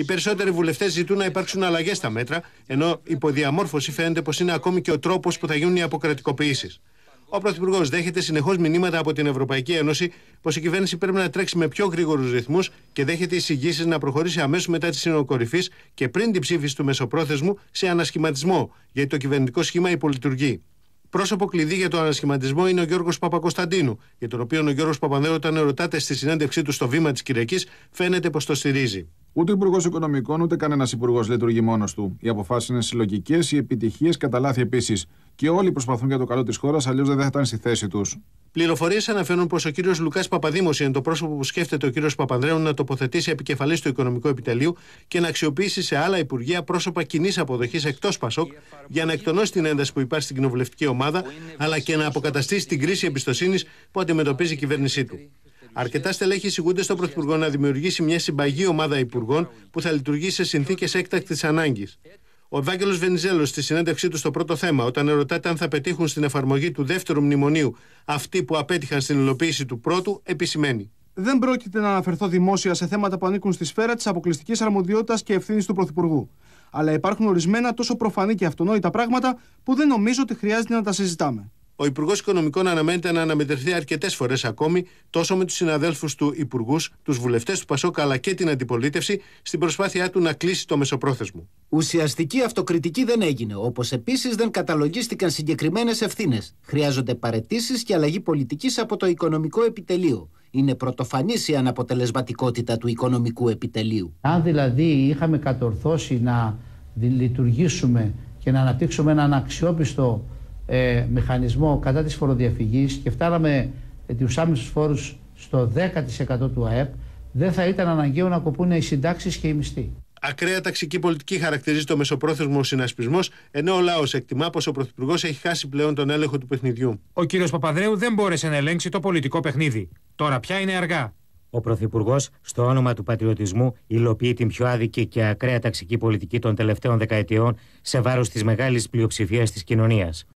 Οι περισσότεροι βουλευτές ζητούν να υπάρξουν αλλαγές στα μέτρα, ενώ υποδιαμόρφωση φαίνεται πως είναι ακόμη και ο τρόπος που θα γίνουν οι αποκρατικοποιήσεις. Ο Πρωθυπουργός δέχεται συνεχώς μηνύματα από την Ευρωπαϊκή Ένωση πως η κυβέρνηση πρέπει να τρέξει με πιο γρήγορους ρυθμούς και δέχεται εισηγήσεις να προχωρήσει αμέσως μετά τη συνοκορυφή και πριν την ψήφιση του Μεσοπρόθεσμου σε ανασχηματισμό, γιατί το κυβερνητικό σχήμα υπολειτουργεί. Πρόσωπο κλειδί για το ανασχηματισμό είναι ο Γιώργος Παπακοσταντίνου, για τον οποίο ο Γιώργος Παπανδρέου, όταν ερωτάται στη συνέντευξή του στο βήμα της Κυριακής, φαίνεται πως το στηρίζει. Ούτε ο Υπουργός Οικονομικών ούτε κανένας Υπουργός λειτουργεί μόνος του. Οι αποφάσεις είναι συλλογικές, οι επιτυχίες κατά λάθη επίσης. Και όλοι προσπαθούν για το καλό της χώρας, αλλιώς δεν θα ήταν στη θέση τους. Πληροφορίες αναφέρουν πως ο κύριος Λουκάς Παπαδήμος είναι το πρόσωπο που σκέφτεται ο κύριος Παπανδρέου να τοποθετήσει επικεφαλής του Οικονομικού Επιτελείου και να αξιοποιήσει σε άλλα υπουργεία πρόσωπα κοινής αποδοχής εκτός Πασόκ για να εκτονώσει την ένταση που υπάρχει στην κοινοβουλευτική ομάδα αλλά και να αποκαταστήσει την κρίση εμπιστοσύνης που αντιμετωπίζει η κυβέρνησή του. Αρκετά στελέχη εισηγούνται στον Πρωθυπουργό να δημιουργήσει μια συμπαγή ομάδα υπουργών που θα λειτουργεί σε συνθήκες έκτακτης ανάγκης. Ο Ευάγγελος Βενιζέλος, στη συνέντευξή του στο πρώτο θέμα, όταν ερωτάται αν θα πετύχουν στην εφαρμογή του δεύτερου μνημονίου αυτοί που απέτυχαν στην υλοποίηση του πρώτου, επισημαίνει. Δεν πρόκειται να αναφερθώ δημόσια σε θέματα που ανήκουν στη σφαίρα της αποκλειστικής αρμοδιότητας και ευθύνης του Πρωθυπουργού. Αλλά υπάρχουν ορισμένα τόσο προφανή και αυτονόητα πράγματα που δεν νομίζω ότι χρειάζεται να τα συζητάμε ο Υπουργός Οικονομικών αναμένεται να αναμετρηθεί αρκετές φορές ακόμη τόσο με τους συναδέλφους του Υπουργούς, τους βουλευτές του Πασόκα αλλά και την αντιπολίτευση στην προσπάθειά του να κλείσει το μεσοπρόθεσμο. Ουσιαστική αυτοκριτική δεν έγινε, όπως επίσης δεν καταλογίστηκαν συγκεκριμένες ευθύνες. Χρειάζονται παρετήσεις και αλλαγή πολιτικής από το οικονομικό επιτελείο. Είναι πρωτοφανής η αναποτελεσματικότητα του οικονομικού επιτελείου. Αν δηλαδή είχαμε κατορθώσει να λειτουργήσουμε και να αναπτύξουμε έναν αξιόπιστο ε, μηχανισμό κατά της φοροδιαφυγής και φτάναμε ε, τους άμεσους φόρους στο 10% του ΑΕΠ, δεν θα ήταν αναγκαίο να κοπούν οι συντάξεις και οι μισθοί. Ακραία ταξική πολιτική χαρακτηρίζει το μεσοπρόθεσμο συνασπισμός, ενώ ο λαός εκτιμά πως ο Πρωθυπουργός έχει χάσει πλέον τον έλεγχο του παιχνιδιού. Ο κ. Παπαδρέου δεν μπόρεσε να ελέγξει το πολιτικό παιχνίδι. Τώρα πια είναι αργά. Ο Πρωθυπουργός, στο όνομα του πατριωτισμού, υλοποιεί την πιο άδικη και ακραία ταξική πολιτική των τελευταίων δεκαετιών σε βάρος της μεγάλης πλειοψηφίας της κοινωνίας.